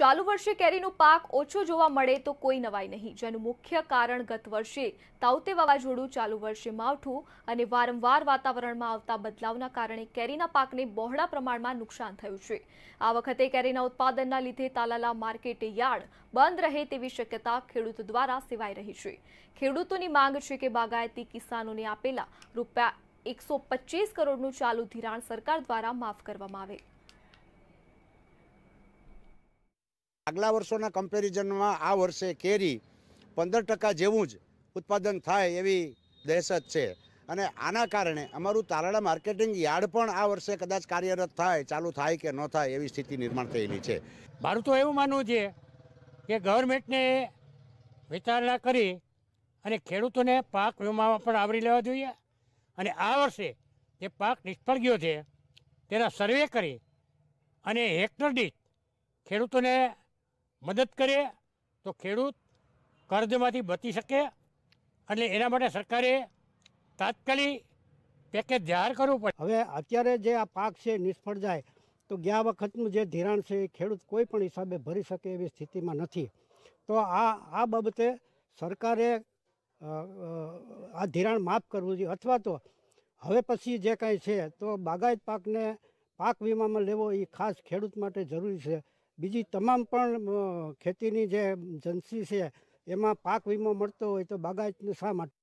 ચાલુ વર્ષે કેરીનો પાક ઓછો જોવા મળે તો કોઈ નવાઈ નહીં જેનું મુખ્ય કારણ ગત વર્ષે તાઉતે વાવાઝોડું ચાલુ વર્ષે માવઠું અને વારંવાર વાતાવરણમાં આવતા બદલાવના કારણે કેરીના પાકને બહોળા પ્રમાણમાં નુકસાન થયું છે આ વખતે કેરીના ઉત્પાદનના લીધે તાલાલા માર્કેટ યાર્ડ બંધ રહે તેવી શક્યતા ખેડૂતો દ્વારા સેવાઈ રહી છે ખેડૂતોની માંગ છે કે બાગાયતી કિસાનોને આપેલા રૂપિયા એકસો કરોડનું ચાલુ ધિરાણ સરકાર દ્વારા માફ કરવામાં આવે આગલા વર્ષોના કમ્પેરિઝનમાં આ વર્ષે કેરી પંદર ટકા જેવું જ ઉત્પાદન થાય એવી દહેશત છે અને આના કારણે અમારું તાલાળા માર્કેટિંગ યાર્ડ પણ આ વર્ષે કદાચ કાર્યરત થાય ચાલુ થાય કે ન થાય એવી સ્થિતિ નિર્માણ થયેલી છે મારું તો એવું માનવું છે કે ગવર્મેન્ટને વિચારણા કરી અને ખેડૂતોને પાક વીમામાં પણ આવરી લેવા જોઈએ અને આ વર્ષે જે પાક નિષ્ફળ ગયો છે તેના સર્વે કરી અને હેક્ટર દીઠ ખેડૂતોને મદદ કરીએ તો ખેડૂત કર્જમાંથી બચી શકે અને એના માટે સરકારે તાત્કાલિક પેકેજ જાહેર કરવું પડે હવે અત્યારે જે આ પાક છે નિષ્ફળ જાય તો ગયા વખતનું જે ધિરાણ છે એ ખેડૂત કોઈ પણ હિસાબે ભરી શકે એવી સ્થિતિમાં નથી તો આ આ બાબતે સરકારે આ ધિરાણ માફ કરવું જોઈએ અથવા તો હવે પછી જે કાંઈ છે તો બાગાયત પાકને પાક વીમામાં લેવો એ ખાસ ખેડૂત માટે જરૂરી છે બીજી તમામ પણ ખેતીની જે જન્સી છે એમાં પાક વીમો મળતો હોય તો બાગાયતનું શા માટે